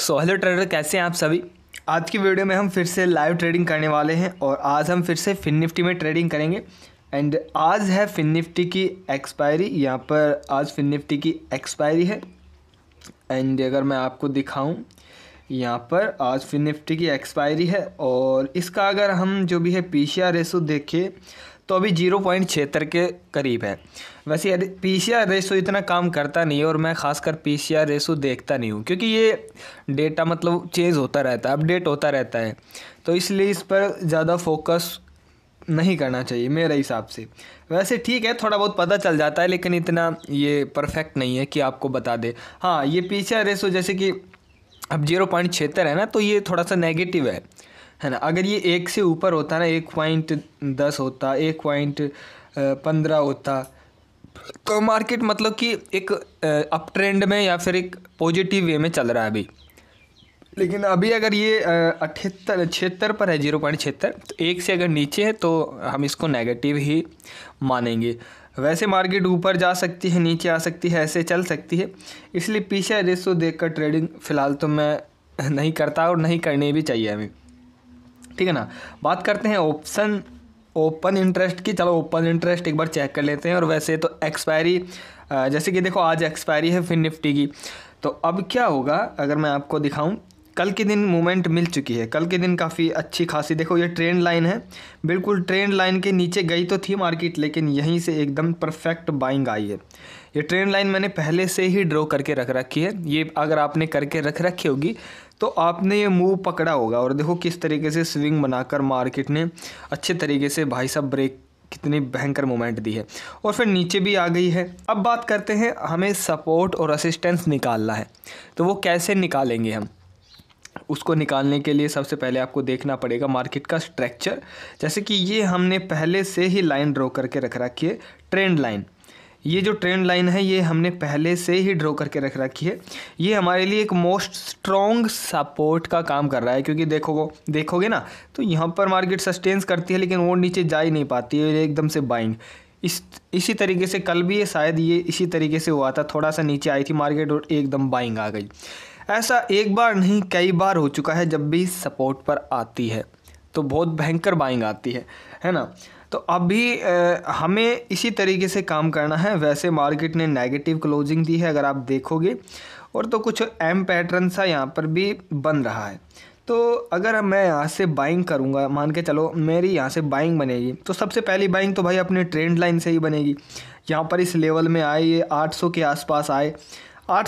so hello trader कैसे हैं आप सभी आज की वीडियो में हम फिर से लाइव ट्रेडिंग करने वाले हैं और आज हम फिर से फिन निफ्टी में ट्रेडिंग करेंगे एंड आज है फिन निफ्टी की एक्सपायरी यहाँ पर आज फिन निफ्टी की एक्सपायरी है एंड अगर मैं आपको दिखाऊं यहाँ पर आज फिन निफ्टी की एक्सपायरी है और इसका अगर हम जो भी है पी सी आर रेसो देखें तो अभी जीरो पॉइंट छिहत्तर के करीब है वैसे पी सी आर रेसो इतना काम करता नहीं है और मैं खासकर पी सी आर रेसो देखता नहीं हूँ क्योंकि ये डेटा मतलब चेंज होता रहता है अपडेट होता रहता है तो इसलिए इस पर ज़्यादा फोकस नहीं करना चाहिए मेरे हिसाब से वैसे ठीक है थोड़ा बहुत पता चल जाता है लेकिन इतना ये परफेक्ट नहीं है कि आपको बता दे हाँ ये पी सी आर रेसो जैसे कि अब जीरो पॉइंट छिहत्तर है ना तो ये थोड़ा सा नेगेटिव है है ना अगर ये एक से ऊपर होता ना एक पॉइंट दस होता एक पॉइंट पंद्रह होता तो मार्केट मतलब कि एक अप ट्रेंड में या फिर एक पॉजिटिव वे में चल रहा है अभी लेकिन अभी अगर ये अठहत्तर छिहत्तर पर है जीरो पॉइंट छिहत्तर तो एक से अगर नीचे है तो हम इसको नेगेटिव ही मानेंगे वैसे मार्केट ऊपर जा सकती है नीचे आ सकती है ऐसे चल सकती है इसलिए पीछे रेसो देख कर ट्रेडिंग फ़िलहाल तो मैं नहीं करता और नहीं करनी भी चाहिए हमें ठीक है ना बात करते हैं ऑप्शन ओपन इंटरेस्ट की चलो ओपन इंटरेस्ट एक बार चेक कर लेते हैं और वैसे तो एक्सपायरी जैसे कि देखो आज एक्सपायरी है फिर निफ्टी की तो अब क्या होगा अगर मैं आपको दिखाऊं कल के दिन मूवमेंट मिल चुकी है कल के दिन काफ़ी अच्छी खासी देखो ये ट्रेंड लाइन है बिल्कुल ट्रेंड लाइन के नीचे गई तो थी मार्केट लेकिन यहीं से एकदम परफेक्ट बाइंग आई है ये ट्रेंड लाइन मैंने पहले से ही ड्रॉ करके रख रखी है ये अगर आपने करके रख रखी होगी तो आपने ये मूव पकड़ा होगा और देखो किस तरीके से स्विंग बनाकर मार्केट ने अच्छे तरीके से भाई साहब ब्रेक कितनी भयंकर मोमेंट दी है और फिर नीचे भी आ गई है अब बात करते हैं हमें सपोर्ट और असिस्टेंस निकालना है तो वो कैसे निकालेंगे हम उसको निकालने के लिए सबसे पहले आपको देखना पड़ेगा मार्केट का स्ट्रक्चर जैसे कि ये हमने पहले से ही लाइन ड्रॉ करके रख रखी है ट्रेंड लाइन ये जो ट्रेंड लाइन है ये हमने पहले से ही ड्रॉ करके रख रखी है ये हमारे लिए एक मोस्ट स्ट्रॉन्ग सपोर्ट का काम कर रहा है क्योंकि देखोगे देखोगे ना तो यहाँ पर मार्केट सस्टेंस करती है लेकिन वो नीचे जा ही नहीं पाती है एकदम से बाइंग इस इसी तरीके से कल भी ये शायद ये इसी तरीके से हुआ था थोड़ा सा नीचे आई थी मार्केट और एकदम बाइंग आ गई ऐसा एक बार नहीं कई बार हो चुका है जब भी सपोर्ट पर आती है तो बहुत भयंकर बाइंग आती है है ना तो अभी हमें इसी तरीके से काम करना है वैसे मार्केट ने नेगेटिव क्लोजिंग दी है अगर आप देखोगे और तो कुछ एम पैटर्न सा यहाँ पर भी बन रहा है तो अगर मैं यहाँ से बाइंग करूँगा मान के चलो मेरी यहाँ से बाइंग बनेगी तो सबसे पहली बाइंग तो भाई अपने ट्रेंड लाइन से ही बनेगी यहाँ पर इस लेवल में आए ये सौ के आसपास आए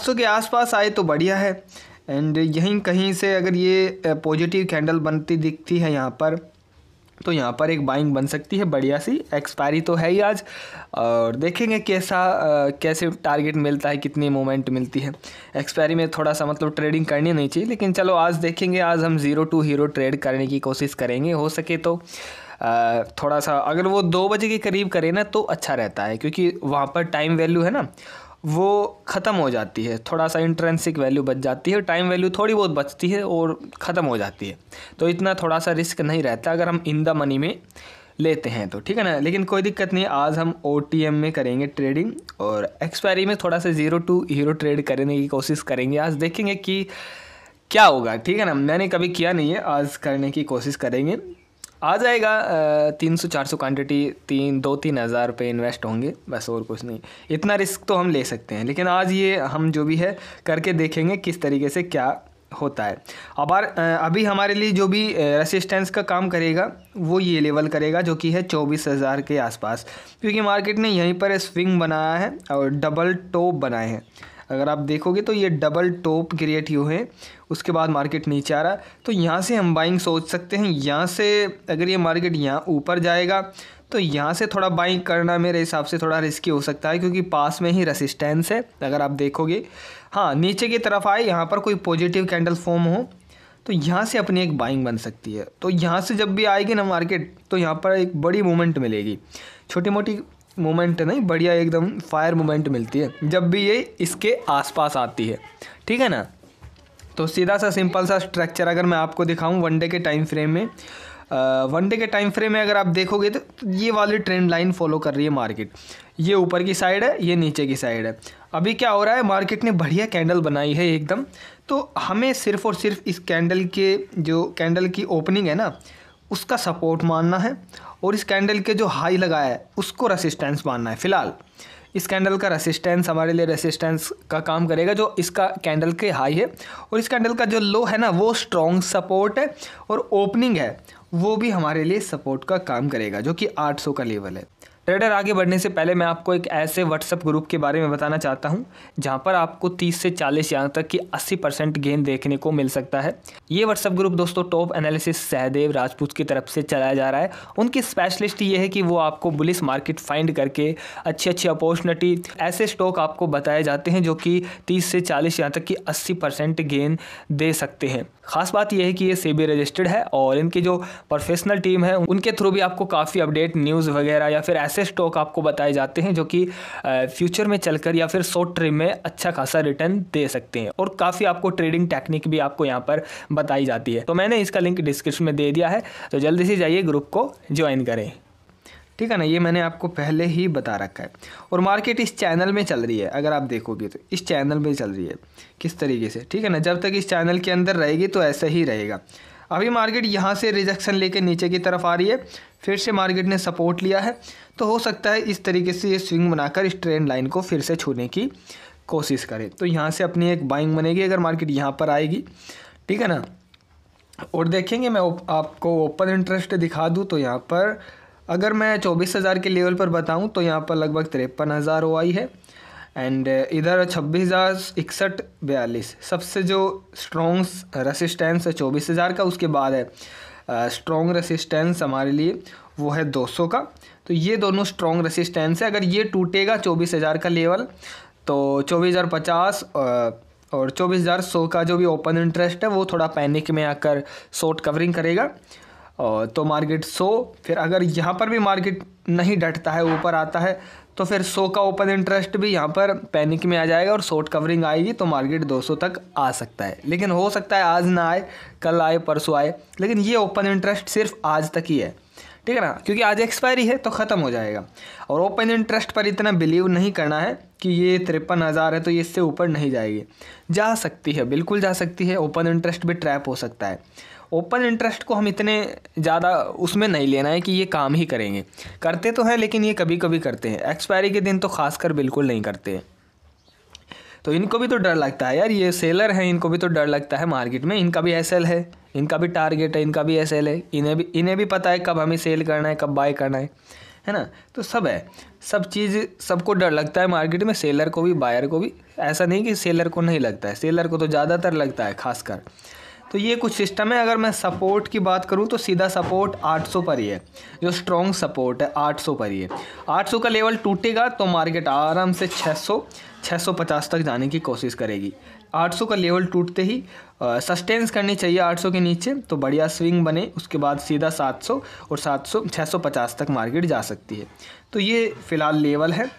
सौ के आसपास आए तो बढ़िया है एंड यहीं कहीं से अगर ये पॉजिटिव कैंडल बनती दिखती है यहाँ पर तो यहाँ पर एक बाइंग बन सकती है बढ़िया सी एक्सपायरी तो है ही आज और देखेंगे कैसा आ, कैसे टारगेट मिलता है कितनी मोमेंट मिलती है एक्सपायरी में थोड़ा सा मतलब ट्रेडिंग करनी नहीं चाहिए लेकिन चलो आज देखेंगे आज हम ज़ीरो टू हीरो ट्रेड करने की कोशिश करेंगे हो सके तो आ, थोड़ा सा अगर वो दो बजे के करीब करें ना तो अच्छा रहता है क्योंकि वहाँ पर टाइम वैल्यू है ना वो ख़त्म हो जाती है थोड़ा सा इंट्रेंसिक वैल्यू बच जाती है टाइम वैल्यू थोड़ी बहुत बचती है और ख़त्म हो जाती है तो इतना थोड़ा सा रिस्क नहीं रहता अगर हम इन द मनी में लेते हैं तो ठीक है ना लेकिन कोई दिक्कत नहीं आज हम ओ में करेंगे ट्रेडिंग और एक्सपायरी में थोड़ा सा ज़ीरो टू हीरो ट्रेड करने की कोशिश करेंगे आज देखेंगे कि क्या होगा ठीक है ना मैंने कभी किया नहीं है आज करने की कोशिश करेंगे आ जाएगा तीन सौ चार सौ क्वान्टिटी तीन दो तीन हज़ार रुपये इन्वेस्ट होंगे बस और कुछ नहीं इतना रिस्क तो हम ले सकते हैं लेकिन आज ये हम जो भी है करके देखेंगे किस तरीके से क्या होता है अबार अभी हमारे लिए जो भी रेसिस्टेंस का काम करेगा वो ये लेवल करेगा जो कि है चौबीस हज़ार के आसपास क्योंकि मार्केट ने यहीं पर स्विंग बनाया है और डबल टॉप बनाए हैं अगर आप देखोगे तो ये डबल टॉप क्रिएट हुए है उसके बाद मार्केट नीचे आ रहा तो यहाँ से हम बाइंग सोच सकते हैं यहाँ से अगर ये मार्केट यहाँ ऊपर जाएगा तो यहाँ से थोड़ा बाइंग करना मेरे हिसाब से थोड़ा रिस्की हो सकता है क्योंकि पास में ही रेसिस्टेंस है अगर आप देखोगे हाँ नीचे की तरफ आए यहाँ पर कोई पॉजिटिव कैंडल फॉर्म हो तो यहाँ से अपनी एक बाइंग बन सकती है तो यहाँ से जब भी आएगी ना मार्केट तो यहाँ पर एक बड़ी मूवमेंट मिलेगी छोटी मोटी मोमेंट नहीं बढ़िया एकदम फायर मोमेंट मिलती है जब भी ये इसके आसपास आती है ठीक है ना तो सीधा सा सिंपल सा स्ट्रक्चर अगर मैं आपको दिखाऊं वनडे के टाइम फ्रेम में वनडे के टाइम फ्रेम में अगर आप देखोगे तो, तो ये वाली ट्रेंड लाइन फॉलो कर रही है मार्केट ये ऊपर की साइड है ये नीचे की साइड है अभी क्या हो रहा है मार्केट ने बढ़िया कैंडल बनाई है एकदम तो हमें सिर्फ़ और सिर्फ इस कैंडल के जो कैंडल की ओपनिंग है ना उसका सपोर्ट मानना है और इस कैंडल के जो हाई लगाया है उसको रेसिस्टेंस मानना है फिलहाल इस कैंडल का रेसिस्टेंस हमारे लिए रेसिस्टेंस का काम करेगा जो इसका कैंडल के हाई है और इस कैंडल का जो लो है ना वो स्ट्रॉन्ग सपोर्ट है और ओपनिंग है वो भी हमारे लिए सपोर्ट का काम करेगा जो कि 800 का लेवल है ट्रेडर आगे बढ़ने से पहले मैं आपको एक ऐसे व्हाट्सअप ग्रुप के बारे में बताना चाहता हूँ जहाँ पर आपको 30 से 40 यहाँ तक की 80 परसेंट गेन देखने को मिल सकता है ये व्हाट्सएप ग्रुप दोस्तों टॉप एनालिसिस सहदेव राजपूत की तरफ से चलाया जा रहा है उनकी स्पेशलिस्ट ये है कि वो आपको बुलिस मार्केट फाइंड करके अच्छी अच्छी अपॉर्चुनिटी ऐसे स्टॉक आपको बताए जाते हैं जो कि तीस से चालीस यहाँ तक की अस्सी गेन दे सकते हैं खास बात यह है कि ये सेबी रजिस्टर्ड है और इनकी जो प्रोफेशनल टीम है उनके थ्रू भी आपको काफ़ी अपडेट न्यूज़ वगैरह या फिर ऐसे स्टॉक आपको बताए जाते हैं जो कि फ्यूचर में चलकर या फिर शॉर्ट टर्म में अच्छा खासा रिटर्न दे सकते हैं और काफ़ी आपको ट्रेडिंग टेक्निक भी आपको यहाँ पर बताई जाती है तो मैंने इसका लिंक डिस्क्रिप्शन में दे दिया है तो जल्दी से जाइए ग्रुप को ज्वाइन करें ठीक है ना ये मैंने आपको पहले ही बता रखा है और मार्केट इस चैनल में चल रही है अगर आप देखोगे तो इस चैनल में चल रही है किस तरीके से ठीक है ना जब तक इस चैनल के अंदर रहेगी तो ऐसा ही रहेगा अभी मार्केट यहाँ से रिजेक्शन लेके नीचे की तरफ आ रही है फिर से मार्केट ने सपोर्ट लिया है तो हो सकता है इस तरीके से ये स्विंग बनाकर इस ट्रेंड लाइन को फिर से छूने की कोशिश करें तो यहाँ से अपनी एक बाइंग बनेगी अगर मार्केट यहाँ पर आएगी ठीक है ना और देखेंगे मैं आपको ओपन इंटरेस्ट दिखा दूँ तो यहाँ पर अगर मैं चौबीस हज़ार के लेवल पर बताऊं तो यहाँ पर लगभग तिरपन हज़ार ओ आई है एंड uh, इधर छब्बीस हज़ार इकसठ बयालीस सबसे जो स्ट्रॉन्ग रसिस्टेंस है चौबीस हज़ार का उसके बाद है स्ट्रॉन्ग uh, रसिस्टेंस हमारे लिए वो है दो सौ का तो ये दोनों स्ट्रॉन्ग रसिस्टेंस है अगर ये टूटेगा चौबीस हज़ार का लेवल तो चौबीस हज़ार पचास uh, और चौबीस हज़ार सौ का जो भी ओपन इंटरेस्ट है वो थोड़ा पैनिक में आकर शॉर्ट कवरिंग करेगा तो मार्केट सो फिर अगर यहाँ पर भी मार्केट नहीं डटता है ऊपर आता है तो फिर सो का ओपन इंटरेस्ट भी यहाँ पर पैनिक में आ जाएगा और शॉर्ट कवरिंग आएगी तो मार्केट 200 तक आ सकता है लेकिन हो सकता है आज ना आए कल आए परसों आए लेकिन ये ओपन इंटरेस्ट सिर्फ आज तक ही है ठीक है ना क्योंकि आज एक्सपायरी है तो ख़त्म हो जाएगा और ओपन इंटरेस्ट पर इतना बिलीव नहीं करना है कि ये तिरपन हज़ार है तो ये इससे ऊपर नहीं जाएगी जा सकती है बिल्कुल जा सकती है ओपन इंटरेस्ट भी ट्रैप हो सकता है ओपन इंटरेस्ट को हम इतने ज़्यादा उसमें नहीं लेना है कि ये काम ही करेंगे करते तो हैं लेकिन ये कभी कभी करते हैं एक्सपायरी के दिन तो खासकर बिल्कुल नहीं करते हैं तो इनको भी तो डर लगता है यार ये सेलर हैं इनको भी तो डर लगता है मार्केट में इनका भी एस है इनका भी टारगेट है इनका भी एस है इन्हें भी इन्हें भी पता है कब हमें सेल करना है कब बाय करना है है ना तो सब है सब चीज़ सबको डर लगता है मार्केट में सेलर को भी बायर को भी ऐसा नहीं कि सेलर को नहीं लगता है सेलर को तो ज़्यादातर लगता है खासकर तो ये कुछ सिस्टम है अगर मैं सपोर्ट की बात करूँ तो सीधा सपोर्ट 800 पर ही है जो स्ट्रॉन्ग सपोर्ट है 800 पर ही है 800 का लेवल टूटेगा तो मार्केट आराम से 600 650 तक जाने की कोशिश करेगी 800 का लेवल टूटते ही सस्टेंस करनी चाहिए 800 के नीचे तो बढ़िया स्विंग बने उसके बाद सीधा 700 और 700 650 तक मार्केट जा सकती है तो ये फ़िलहाल लेवल है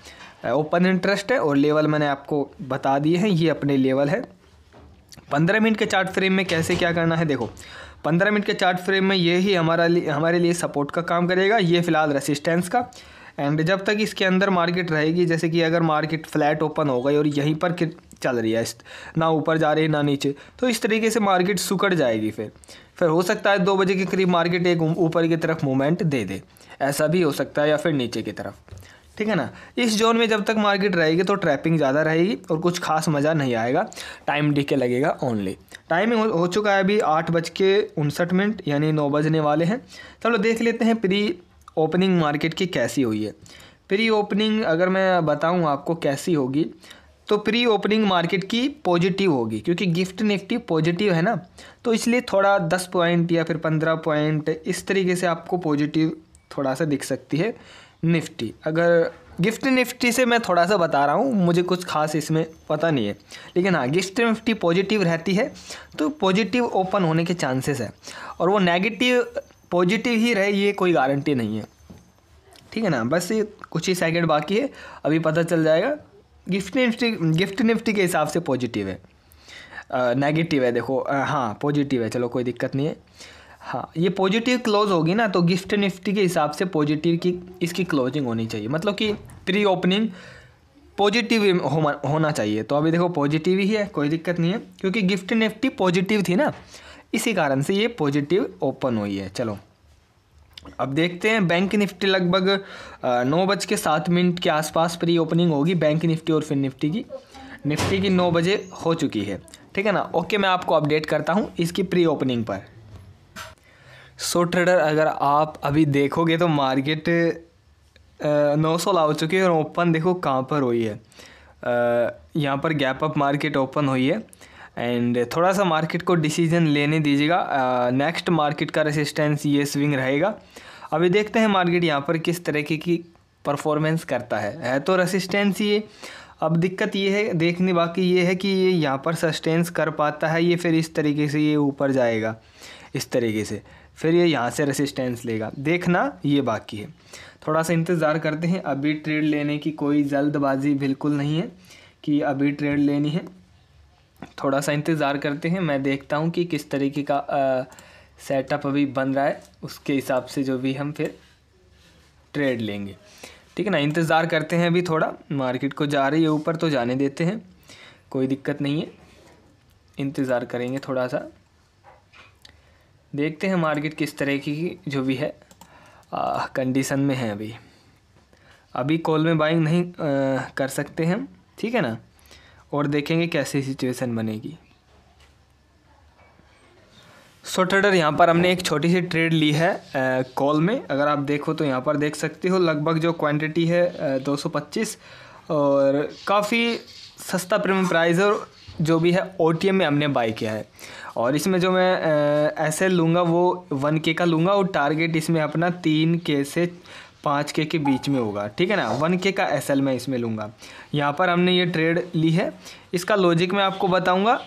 ओपन इंटरेस्ट है और लेवल मैंने आपको बता दिए हैं ये अपने लेवल है पंद्रह मिनट के चार्ट फ्रेम में कैसे क्या करना है देखो पंद्रह मिनट के चार्ट फ्रेम में ये ही हमारा लिए हमारे लिए सपोर्ट का काम करेगा ये फिलहाल रेसिस्टेंस का एंड जब तक इसके अंदर मार्केट रहेगी जैसे कि अगर मार्केट फ्लैट ओपन हो गई और यहीं पर चल रही है ना ऊपर जा रही है ना नीचे तो इस तरीके से मार्केट सुकड़ जाएगी फिर फिर हो सकता है दो बजे के करीब मार्केट एक ऊपर की तरफ मूवमेंट दे दे ऐसा भी हो सकता है या फिर नीचे की तरफ ठीक है ना इस जोन में जब तक मार्केट रहेगी तो ट्रैपिंग ज़्यादा रहेगी और कुछ खास मज़ा नहीं आएगा टाइम डी के लगेगा ओनली टाइमिंग हो, हो चुका है अभी आठ बज के उनसठ मिनट यानी नौ बजने वाले हैं चलो देख लेते हैं प्री ओपनिंग मार्केट की कैसी हुई है प्री ओपनिंग अगर मैं बताऊँ आपको कैसी होगी तो प्री ओपनिंग मार्केट की पॉजिटिव होगी क्योंकि गिफ्ट निफ्टी पॉजिटिव है ना तो इसलिए थोड़ा दस पॉइंट या फिर पंद्रह पॉइंट इस तरीके से आपको पॉजिटिव थोड़ा सा दिख सकती है निफ्टी अगर गिफ्ट निफ्टी से मैं थोड़ा सा बता रहा हूँ मुझे कुछ खास इसमें पता नहीं है लेकिन हाँ गिफ्ट निफ्टी पॉजिटिव रहती है तो पॉजिटिव ओपन होने के चांसेस है और वो नेगेटिव पॉजिटिव ही रहे ये कोई गारंटी नहीं है ठीक है ना बस ये कुछ ही सेकंड बाकी है अभी पता चल जाएगा गिफ्ट निफ्टी गिफ्ट निफ्टी के हिसाब से पॉजिटिव है नेगेटिव है देखो आ, हाँ पॉजिटिव है चलो कोई दिक्कत नहीं है हाँ ये पॉजिटिव क्लोज होगी ना तो गिफ्ट निफ्टी के हिसाब से पॉजिटिव की इसकी क्लोजिंग होनी चाहिए मतलब कि प्री ओपनिंग पॉजिटिव होना चाहिए तो अभी देखो पॉजिटिव ही है कोई दिक्कत नहीं है क्योंकि गिफ्ट निफ्टी पॉजिटिव थी ना इसी कारण से ये पॉजिटिव ओपन हुई है चलो अब देखते हैं बैंक निफ्टी लगभग नौ बज के सात मिनट के आसपास प्री ओपनिंग होगी बैंक निफ्टी और फिर निफ्टी की निफ्टी की नौ बजे हो चुकी है ठीक है ना ओके मैं आपको अपडेट करता हूँ इसकी प्री ओपनिंग पर सो ट्रेडर अगर आप अभी देखोगे तो मार्केट नौ सौ ला हो चुकी है और ओपन देखो कहाँ पर हुई है यहाँ पर गैप अप मार्केट ओपन हुई है एंड थोड़ा सा मार्केट को डिसीजन लेने दीजिएगा नेक्स्ट मार्केट का रेसिस्टेंस ये स्विंग रहेगा अभी देखते हैं मार्केट यहाँ पर किस तरीके की परफॉर्मेंस करता है है तो रेसिस्टेंस ये अब दिक्कत ये है देखने बाकी ये है कि ये यहाँ पर सस्टेंस कर पाता है ये फिर इस तरीके से ये ऊपर जाएगा इस तरीके से फिर ये यहाँ से रेसिस्टेंस लेगा देखना ये बाकी है थोड़ा सा इंतज़ार करते हैं अभी ट्रेड लेने की कोई जल्दबाजी बिल्कुल नहीं है कि अभी ट्रेड लेनी है थोड़ा सा इंतज़ार करते हैं मैं देखता हूँ कि किस तरीके का सेटअप अभी बन रहा है उसके हिसाब से जो भी हम फिर ट्रेड लेंगे ठीक है ना इंतज़ार करते हैं अभी थोड़ा मार्केट को जा रही है ऊपर तो जाने देते हैं कोई दिक्कत नहीं है इंतज़ार करेंगे थोड़ा सा देखते हैं मार्केट किस तरह की जो भी है कंडीशन में है अभी अभी कॉल में बाइंग नहीं आ, कर सकते हम ठीक है ना और देखेंगे कैसी सिचुएशन बनेगी सो ट्रेडर यहाँ पर हमने एक छोटी सी ट्रेड ली है कॉल में अगर आप देखो तो यहाँ पर देख सकते हो लगभग जो क्वांटिटी है दो सौ पच्चीस और काफ़ी सस्ता प्रीमियम प्राइस और जो भी है ओ में हमने बाई किया है और इसमें जो मैं एस एल लूँगा वो वन के का लूँगा और टारगेट इसमें अपना तीन के से पाँच के के बीच में होगा ठीक है ना वन के का एस एल मैं इसमें लूँगा यहाँ पर हमने ये ट्रेड ली है इसका लॉजिक मैं आपको बताऊँगा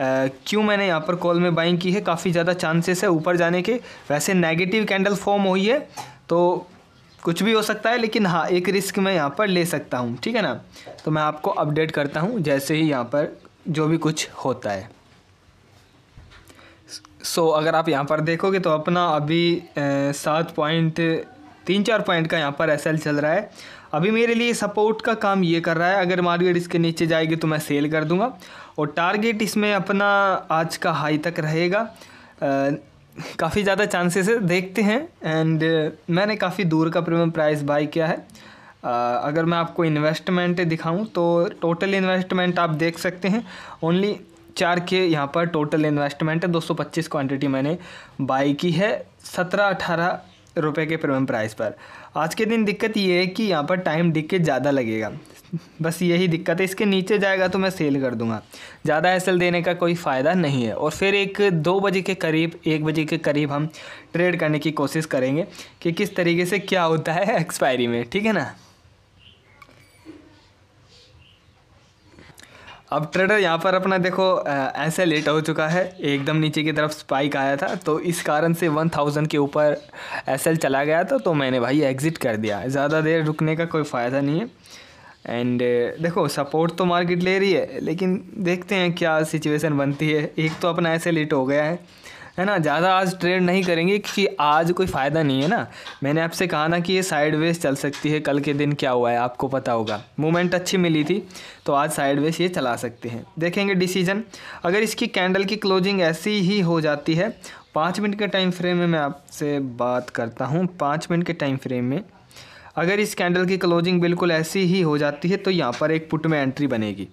क्यों मैंने यहाँ पर कॉल में बाइंग की है काफ़ी ज़्यादा चांसेस है ऊपर जाने के वैसे नेगेटिव कैंडल फॉर्म हुई है तो कुछ भी हो सकता है लेकिन हाँ एक रिस्क मैं यहाँ पर ले सकता हूँ ठीक है ना तो मैं आपको अपडेट करता हूँ जैसे ही यहाँ पर जो भी कुछ होता है सो अगर आप यहाँ पर देखोगे तो अपना अभी सात पॉइंट तीन चार पॉइंट का यहाँ पर एस चल रहा है अभी मेरे लिए सपोर्ट का काम ये कर रहा है अगर मार्केट इसके नीचे जाएगी तो मैं सेल कर दूंगा और टारगेट इसमें अपना आज का हाई तक रहेगा काफ़ी ज़्यादा चांसेस है देखते हैं एंड मैंने काफ़ी दूर का प्रीमियम प्राइस बाई किया है आ, अगर मैं आपको इन्वेस्टमेंट दिखाऊं तो टोटल इन्वेस्टमेंट आप देख सकते हैं ओनली चार के यहाँ पर टोटल इन्वेस्टमेंट है पच्चीस क्वान्टिटी मैंने बाई की है सत्रह अठारह रुपए के प्रीमियम प्राइस पर आज के दिन दिक्कत ये है कि यहाँ पर टाइम के ज़्यादा लगेगा बस यही दिक्कत है इसके नीचे जाएगा तो मैं सेल कर दूंगा ज़्यादा एसएल देने का कोई फ़ायदा नहीं है और फिर एक दो बजे के करीब एक बजे के करीब हम ट्रेड करने की कोशिश करेंगे कि किस तरीके से क्या होता है एक्सपायरी में ठीक है ना अब ट्रेडर यहाँ पर अपना देखो ऐसे लेट हो चुका है एकदम नीचे की तरफ स्पाइक आया था तो इस कारण से वन थाउजेंड के ऊपर एस चला गया था तो मैंने भाई एग्ज़िट कर दिया ज़्यादा देर रुकने का कोई फ़ायदा नहीं है एंड देखो सपोर्ट तो मार्केट ले रही है लेकिन देखते हैं क्या सिचुएशन बनती है एक तो अपना ऐसे लेट हो गया है है ना ज़्यादा आज ट्रेड नहीं करेंगे क्योंकि आज कोई फ़ायदा नहीं है ना मैंने आपसे कहा ना कि ये साइडवेज चल सकती है कल के दिन क्या हुआ है आपको पता होगा मूवमेंट अच्छी मिली थी तो आज साइडवेज ये चला सकते हैं देखेंगे डिसीजन अगर इसकी कैंडल की क्लोजिंग ऐसी ही हो जाती है पाँच मिनट के टाइम फ्रेम में मैं आपसे बात करता हूँ पाँच मिनट के टाइम फ्रेम में अगर इस कैंडल की क्लोजिंग बिल्कुल ऐसी ही हो जाती है तो यहाँ पर एक पुट में एंट्री बनेगी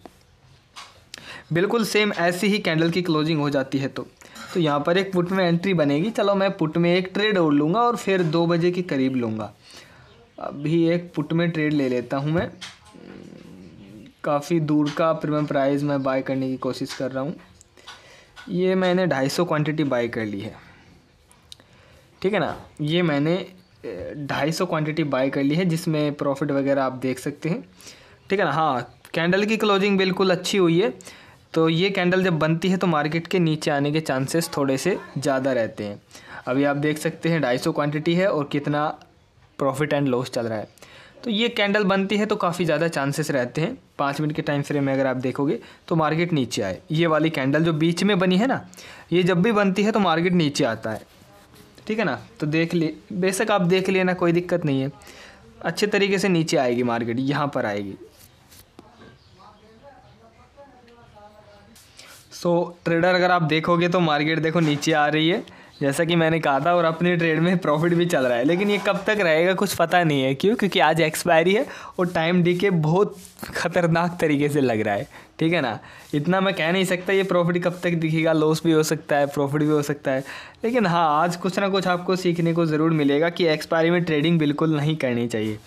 बिल्कुल सेम ऐसी ही कैंडल की क्लोजिंग हो जाती है तो तो यहाँ पर एक पुट में एंट्री बनेगी चलो मैं पुट में एक ट्रेड और लूँगा और फिर दो बजे के करीब लूँगा अभी एक पुट में ट्रेड ले लेता हूँ मैं काफ़ी दूर का प्रीमियम प्राइस मैं बाय करने की कोशिश कर रहा हूँ ये मैंने ढाई सौ क्वान्टिटी बाई कर ली है ठीक है ना ये मैंने ढाई सौ क्वान्टिटी बाई कर ली है जिसमें प्रॉफिट वगैरह आप देख सकते हैं ठीक है ना हाँ कैंडल की क्लोजिंग बिल्कुल अच्छी हुई है तो ये कैंडल जब बनती है तो मार्केट के नीचे आने के चांसेस थोड़े से ज़्यादा रहते हैं अभी आप देख सकते हैं ढाई सौ क्वान्टिटी है और कितना प्रॉफिट एंड लॉस चल रहा है तो ये कैंडल बनती है तो काफ़ी ज़्यादा चांसेस रहते हैं पाँच मिनट के टाइम फ्रेम में अगर आप देखोगे तो मार्केट नीचे आए ये वाली कैंडल जो बीच में बनी है ना ये जब भी बनती है तो मार्केट नीचे आता है ठीक है ना तो देख ले बेशक आप देख लेना कोई दिक्कत नहीं है अच्छे तरीके से नीचे आएगी मार्केट यहाँ पर आएगी सो ट्रेडर अगर आप देखोगे तो मार्केट देखो नीचे आ रही है जैसा कि मैंने कहा था और अपने ट्रेड में प्रॉफिट भी चल रहा है लेकिन ये कब तक रहेगा कुछ पता नहीं है क्यों क्योंकि आज एक्सपायरी है और टाइम डी के बहुत ख़तरनाक तरीके से लग रहा है ठीक है ना इतना मैं कह नहीं सकता ये प्रॉफिट कब तक दिखेगा लॉस भी हो सकता है प्रॉफिट भी हो सकता है लेकिन हाँ आज कुछ ना कुछ आपको सीखने को ज़रूर मिलेगा कि एक्सपायरी में ट्रेडिंग बिल्कुल नहीं करनी चाहिए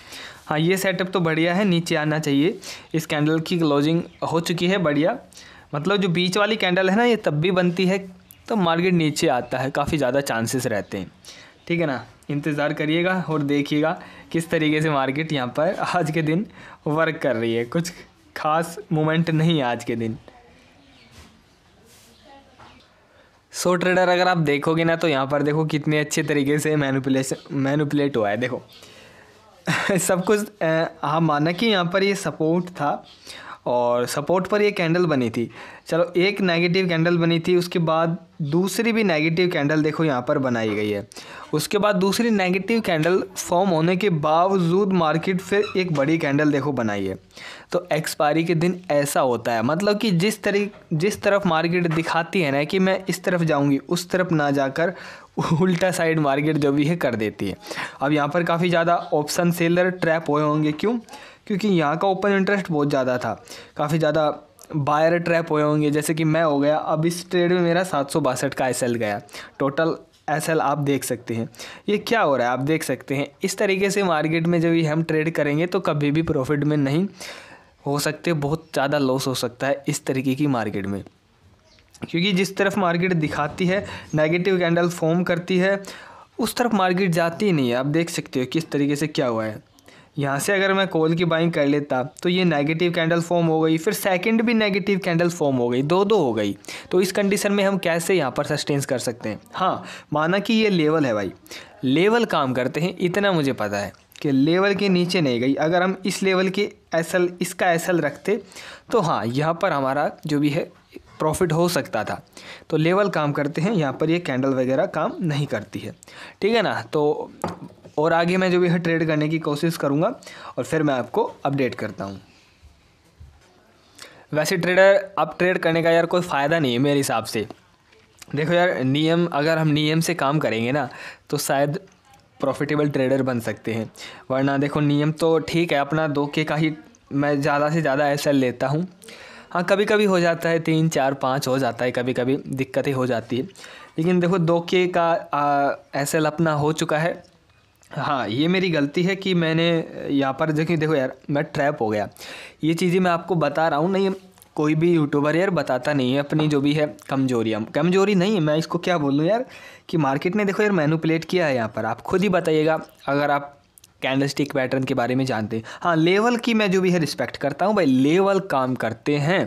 हाँ ये सेटअप तो बढ़िया है नीचे आना चाहिए इस कैंडल की क्लोजिंग हो चुकी है बढ़िया मतलब जो बीच वाली कैंडल है ना ये तब भी बनती है तो मार्केट नीचे आता है काफ़ी ज़्यादा चांसेस रहते हैं ठीक है ना इंतज़ार करिएगा और देखिएगा किस तरीके से मार्केट यहाँ पर आज के दिन वर्क कर रही है कुछ खास मोमेंट नहीं है आज के दिन सो so, ट्रेडर अगर आप देखोगे ना तो यहाँ पर देखो कितने अच्छे तरीके से मैनुपलेशन मैनुपलेट हुआ है देखो सब कुछ हाँ माना कि यहाँ पर ये सपोर्ट था और सपोर्ट पर ये कैंडल बनी थी चलो एक नेगेटिव कैंडल बनी थी उसके बाद दूसरी भी नेगेटिव कैंडल देखो यहाँ पर बनाई गई है उसके बाद दूसरी नेगेटिव कैंडल फॉर्म होने के बावजूद मार्केट फिर एक बड़ी कैंडल देखो बनाई है तो एक्सपायरी के दिन ऐसा होता है मतलब कि जिस तरी जिस तरफ मार्केट दिखाती है ना कि मैं इस तरफ जाऊँगी उस तरफ ना जाकर उल्टा साइड मार्केट जो भी है कर देती है अब यहाँ पर काफ़ी ज़्यादा ऑप्शन सेलर ट्रैप हुए होंगे क्यों क्योंकि यहाँ का ओपन इंटरेस्ट बहुत ज़्यादा था काफ़ी ज़्यादा बायर ट्रैप हुए होंगे जैसे कि मैं हो गया अब इस ट्रेड में मेरा सात सौ बासठ का एस गया टोटल एस आप देख सकते हैं ये क्या हो रहा है आप देख सकते हैं इस तरीके से मार्केट में जब ये हम ट्रेड करेंगे तो कभी भी प्रॉफिट में नहीं हो सकते बहुत ज़्यादा लॉस हो सकता है इस तरीके की मार्केट में क्योंकि जिस तरफ मार्केट दिखाती है नेगेटिव कैंडल फॉर्म करती है उस तरफ मार्केट जाती ही नहीं है आप देख सकते हो किस तरीके से क्या हुआ है यहाँ से अगर मैं कोल की बाइंग कर लेता तो ये नेगेटिव कैंडल फॉर्म हो गई फिर सेकंड भी नेगेटिव कैंडल फॉर्म हो गई दो दो हो गई तो इस कंडीशन में हम कैसे यहाँ पर सस्टेंस कर सकते हैं हाँ माना कि ये लेवल है भाई लेवल काम करते हैं इतना मुझे पता है कि लेवल के नीचे नहीं गई अगर हम इस लेवल के एसल इसका एसल रखते तो हाँ यहाँ पर हमारा जो भी है प्रॉफिट हो सकता था तो लेवल काम करते हैं यहाँ पर ये कैंडल वगैरह काम नहीं करती है ठीक है ना तो और आगे मैं जो भी है ट्रेड करने की कोशिश करूँगा और फिर मैं आपको अपडेट करता हूँ वैसे ट्रेडर अब ट्रेड करने का यार कोई फ़ायदा नहीं है मेरे हिसाब से देखो यार नियम अगर हम नियम से काम करेंगे ना तो शायद प्रॉफिटेबल ट्रेडर बन सकते हैं वरना देखो नियम तो ठीक है अपना दो के का ही मैं ज़्यादा से ज़्यादा एस लेता हूँ हाँ कभी कभी हो जाता है तीन चार पाँच हो जाता है कभी कभी दिक्कतें हो जाती है लेकिन देखो दो के का एस अपना हो चुका है हाँ ये मेरी गलती है कि मैंने यहाँ पर देखिए देखो यार मैं ट्रैप हो गया ये चीज़ें मैं आपको बता रहा हूँ नहीं कोई भी यूट्यूबर यार बताता नहीं है अपनी जो भी है कमजोरियाँ कमजोरी नहीं है मैं इसको क्या बोलूँ यार कि मार्केट ने देखो यार मैनुपलेट किया है यहाँ पर आप खुद ही बताइएगा अगर आप कैंडल स्टिक पैटर्न के बारे में जानते हैं हाँ लेवल की मैं जो भी है रिस्पेक्ट करता हूँ भाई लेवल काम करते हैं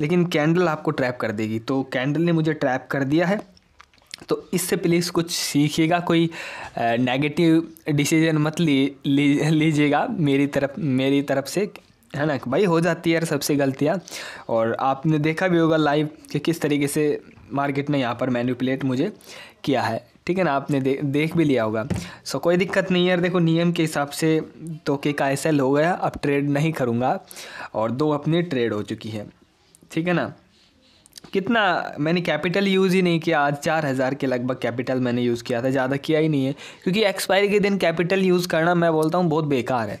लेकिन कैंडल आपको ट्रैप कर देगी तो कैंडल ने मुझे ट्रैप कर दिया है तो इससे प्लीज़ कुछ सीखिएगा कोई नेगेटिव डिसीजन मत ली लीजिएगा मेरी तरफ मेरी तरफ से है ना भाई हो जाती है यार सबसे गलतियाँ और आपने देखा भी होगा लाइव कि किस तरीके से मार्केट ने यहाँ पर मैनिपुलेट मुझे किया है ठीक है ना आपने दे, देख भी लिया होगा सो कोई दिक्कत नहीं है यार देखो नियम के हिसाब से तो के का एस हो गया अब ट्रेड नहीं करूँगा और दो अपनी ट्रेड हो चुकी है ठीक है ना कितना मैंने कैपिटल यूज़ ही नहीं किया आज चार हज़ार के लगभग कैपिटल मैंने यूज़ किया था ज़्यादा किया ही नहीं है क्योंकि एक्सपायरी के दिन कैपिटल यूज़ करना मैं बोलता हूँ बहुत बेकार है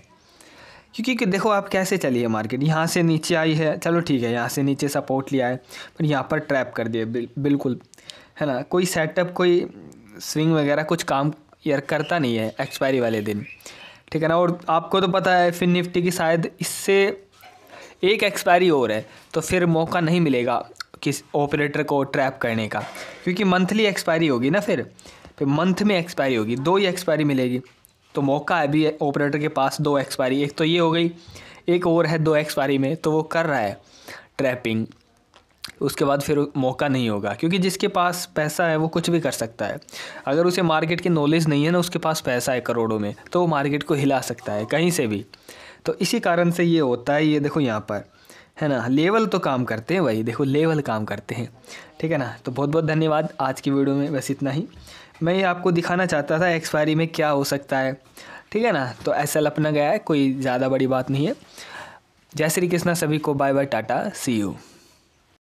क्योंकि कि देखो आप कैसे चलिए मार्केट यहाँ से नीचे आई है चलो ठीक है यहाँ से नीचे सपोर्ट लिया है पर यहाँ पर ट्रैप कर दिए बिल, बिल्कुल है ना कोई सेटअप कोई स्विंग वगैरह कुछ काम यार करता नहीं है एक्सपायरी वाले दिन ठीक है ना और आपको तो पता है फिर निफ्टी की शायद इससे एक एक्सपायरी और है तो फिर मौका नहीं मिलेगा किस ऑपरेटर को ट्रैप करने का क्योंकि मंथली एक्सपायरी होगी ना फिर फिर मंथ में एक्सपायरी होगी दो ही एक्सपायरी मिलेगी तो मौका है अभी ऑपरेटर के पास दो एक्सपायरी एक तो ये हो गई एक और है दो एक्सपायरी में तो वो कर रहा है ट्रैपिंग उसके बाद फिर मौका नहीं होगा क्योंकि जिसके पास पैसा है वो कुछ भी कर सकता है अगर उसे मार्केट की नॉलेज नहीं है ना उसके पास पैसा है करोड़ों में तो वो मार्केट को हिला सकता है कहीं से भी तो इसी कारण से ये होता है ये देखो यहाँ पर है ना लेवल तो काम करते हैं वही देखो लेवल काम करते हैं ठीक है ना तो बहुत बहुत धन्यवाद आज की वीडियो में बस इतना ही मैं ये आपको दिखाना चाहता था एक्सपायरी में क्या हो सकता है ठीक है ना तो ऐसा लपना गया है कोई ज़्यादा बड़ी बात नहीं है जय श्री कृष्णा सभी को bye bye tata see you